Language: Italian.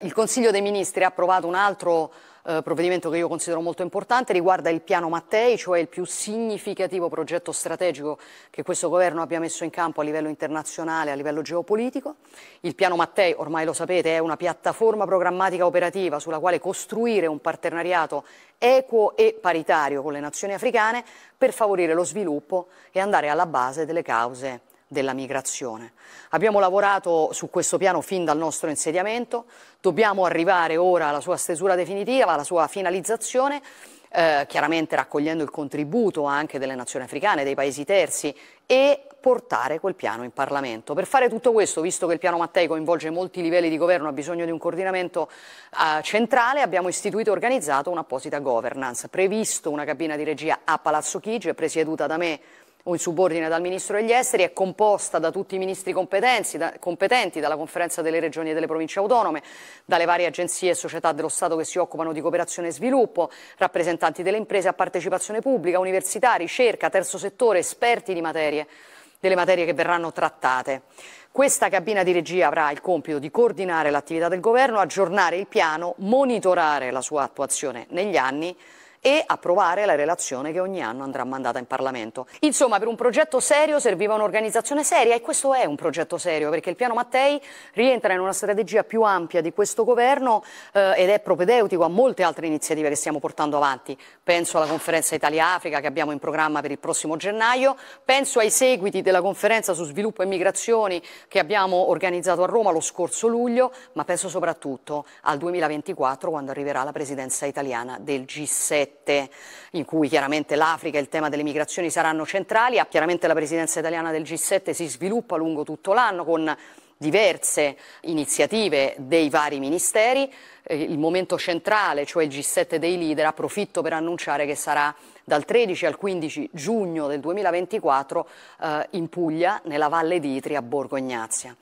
Il Consiglio dei Ministri ha approvato un altro eh, provvedimento che io considero molto importante, riguarda il piano Mattei, cioè il più significativo progetto strategico che questo governo abbia messo in campo a livello internazionale, a livello geopolitico. Il piano Mattei, ormai lo sapete, è una piattaforma programmatica operativa sulla quale costruire un partenariato equo e paritario con le nazioni africane per favorire lo sviluppo e andare alla base delle cause della migrazione. Abbiamo lavorato su questo piano fin dal nostro insediamento, dobbiamo arrivare ora alla sua stesura definitiva, alla sua finalizzazione, eh, chiaramente raccogliendo il contributo anche delle nazioni africane, dei paesi terzi e portare quel piano in Parlamento. Per fare tutto questo, visto che il piano Mattei coinvolge molti livelli di governo, ha bisogno di un coordinamento eh, centrale, abbiamo istituito e organizzato un'apposita governance, previsto una cabina di regia a Palazzo Chigi, presieduta da me o in subordine dal Ministro degli Esteri, è composta da tutti i ministri da, competenti, dalla Conferenza delle Regioni e delle Province Autonome, dalle varie agenzie e società dello Stato che si occupano di cooperazione e sviluppo, rappresentanti delle imprese a partecipazione pubblica, università, ricerca, terzo settore, esperti di materie delle materie che verranno trattate. Questa cabina di regia avrà il compito di coordinare l'attività del governo, aggiornare il piano, monitorare la sua attuazione negli anni e approvare la relazione che ogni anno andrà mandata in Parlamento. Insomma, per un progetto serio serviva un'organizzazione seria e questo è un progetto serio perché il piano Mattei rientra in una strategia più ampia di questo governo eh, ed è propedeutico a molte altre iniziative che stiamo portando avanti. Penso alla conferenza Italia-Africa che abbiamo in programma per il prossimo gennaio, penso ai seguiti della conferenza su sviluppo e migrazioni che abbiamo organizzato a Roma lo scorso luglio, ma penso soprattutto al 2024 quando arriverà la presidenza italiana del G7. G7, in cui chiaramente l'Africa e il tema delle migrazioni saranno centrali, ah, chiaramente la presidenza italiana del G7 si sviluppa lungo tutto l'anno con diverse iniziative dei vari ministeri, eh, il momento centrale, cioè il G7 dei leader, approfitto per annunciare che sarà dal 13 al 15 giugno del 2024 eh, in Puglia, nella Valle d'Itria, a Borgo Ignazia.